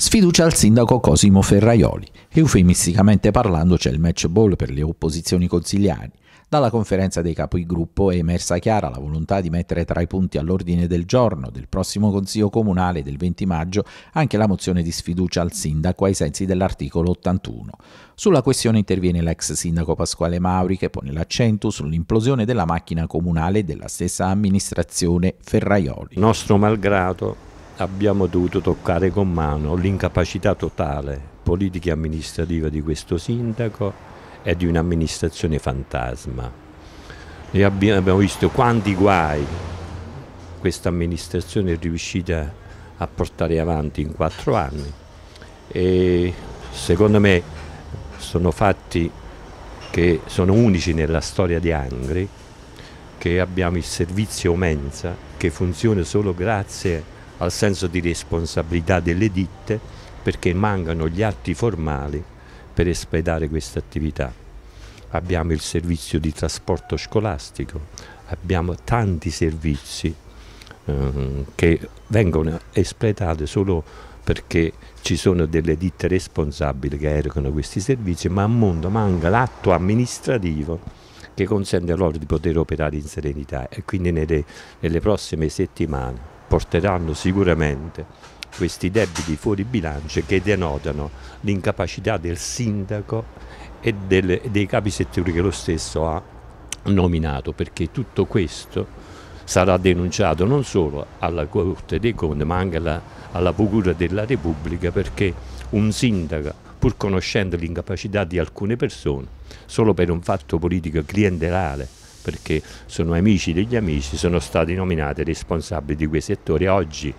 Sfiducia al sindaco Cosimo Ferraioli. Eufemisticamente parlando c'è il match ball per le opposizioni consigliari. Dalla conferenza dei capigruppo è emersa chiara la volontà di mettere tra i punti all'ordine del giorno del prossimo Consiglio Comunale del 20 maggio anche la mozione di sfiducia al sindaco ai sensi dell'articolo 81. Sulla questione interviene l'ex sindaco Pasquale Mauri che pone l'accento sull'implosione della macchina comunale della stessa amministrazione Ferraioli. Nostro malgrado abbiamo dovuto toccare con mano l'incapacità totale politica e amministrativa di questo sindaco e di un'amministrazione fantasma. E abbiamo visto quanti guai questa amministrazione è riuscita a portare avanti in quattro anni e secondo me sono fatti che sono unici nella storia di Angri che abbiamo il servizio mensa che funziona solo grazie a al senso di responsabilità delle ditte perché mancano gli atti formali per espletare questa attività. Abbiamo il servizio di trasporto scolastico, abbiamo tanti servizi eh, che vengono espletati solo perché ci sono delle ditte responsabili che erogano questi servizi, ma a mondo manca l'atto amministrativo che consente loro di poter operare in serenità e quindi nelle, nelle prossime settimane porteranno sicuramente questi debiti fuori bilancio che denotano l'incapacità del sindaco e delle, dei capi settori che lo stesso ha nominato, perché tutto questo sarà denunciato non solo alla Corte dei Conti ma anche alla, alla Procura della Repubblica perché un sindaco pur conoscendo l'incapacità di alcune persone, solo per un fatto politico clientelare perché sono amici degli amici, sono stati nominati responsabili di quei settori. Oggi,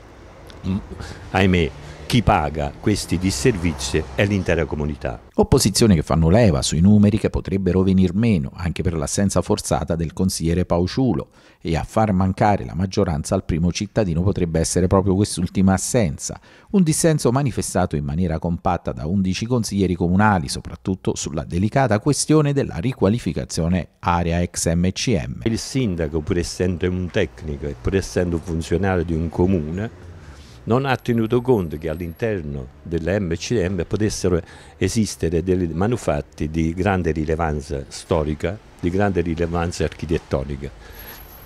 ahimè, chi paga questi disservizi è l'intera comunità. Opposizioni che fanno leva sui numeri che potrebbero venir meno anche per l'assenza forzata del consigliere Pauciulo e a far mancare la maggioranza al primo cittadino potrebbe essere proprio quest'ultima assenza, un dissenso manifestato in maniera compatta da 11 consiglieri comunali, soprattutto sulla delicata questione della riqualificazione area ex MCM. Il sindaco, pur essendo un tecnico e pur essendo un funzionario di un comune, non ha tenuto conto che all'interno dell'MCM potessero esistere dei manufatti di grande rilevanza storica, di grande rilevanza architettonica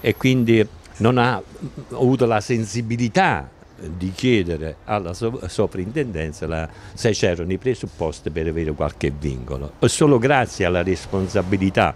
e quindi non ha mm, avuto la sensibilità di chiedere alla sovrintendenza la, se c'erano i presupposti per avere qualche vincolo. Solo grazie alla responsabilità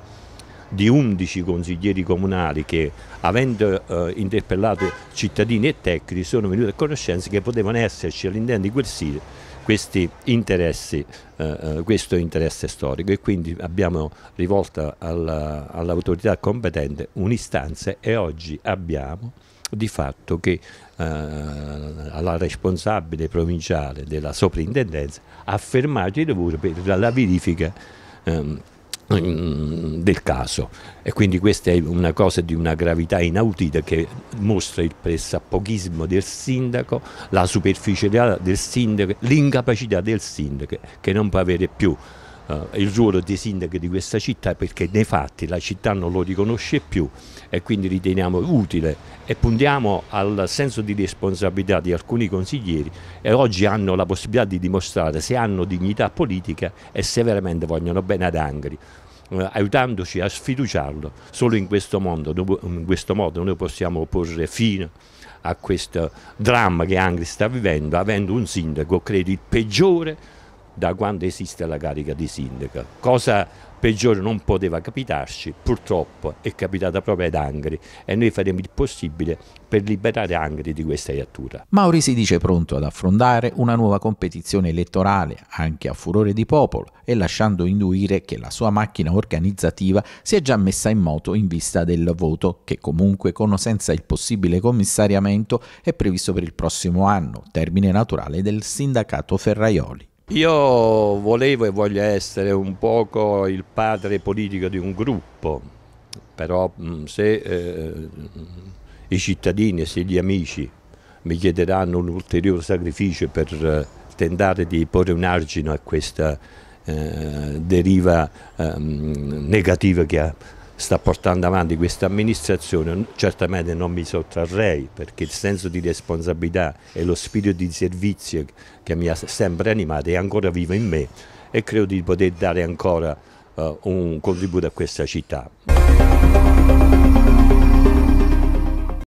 di 11 consiglieri comunali che avendo eh, interpellato cittadini e tecnici sono venuti a conoscenza che potevano esserci all'interno di quel sito questi interessi, eh, eh questo interesse storico e quindi abbiamo rivolto all'autorità all competente un'istanza e oggi abbiamo di fatto che eh, alla responsabile provinciale della soprintendenza ha fermato i lavori per la verifica ehm, Mm, del caso e quindi questa è una cosa di una gravità inaudita che mostra il pressappochismo del sindaco, la superficialità del sindaco, l'incapacità del sindaco che non può avere più uh, il ruolo dei sindaci di questa città perché nei fatti la città non lo riconosce più e quindi riteniamo utile e puntiamo al senso di responsabilità di alcuni consiglieri e oggi hanno la possibilità di dimostrare se hanno dignità politica e se veramente vogliono bene ad Angri eh, aiutandoci a sfiduciarlo. Solo in questo, mondo, in questo, modo noi possiamo porre fine a questo dramma che Angri sta vivendo, avendo un sindaco, credo, il peggiore da quando esiste la carica di sindaco. Cosa peggiore non poteva capitarci, purtroppo è capitata proprio ad Angri e noi faremo il possibile per liberare Angri di questa iattura. Mauri si dice pronto ad affrontare una nuova competizione elettorale, anche a furore di popolo, e lasciando induire che la sua macchina organizzativa si è già messa in moto in vista del voto, che comunque con o senza il possibile commissariamento è previsto per il prossimo anno, termine naturale del sindacato Ferraioli. Io volevo e voglio essere un poco il padre politico di un gruppo, però mm, se eh, i cittadini e se gli amici mi chiederanno un ulteriore sacrificio per eh, tentare di porre un argine a questa eh, deriva ehm, negativa che ha sta portando avanti questa amministrazione, certamente non mi sottrarrei perché il senso di responsabilità e lo spirito di servizio che mi ha sempre animato è ancora vivo in me e credo di poter dare ancora uh, un contributo a questa città.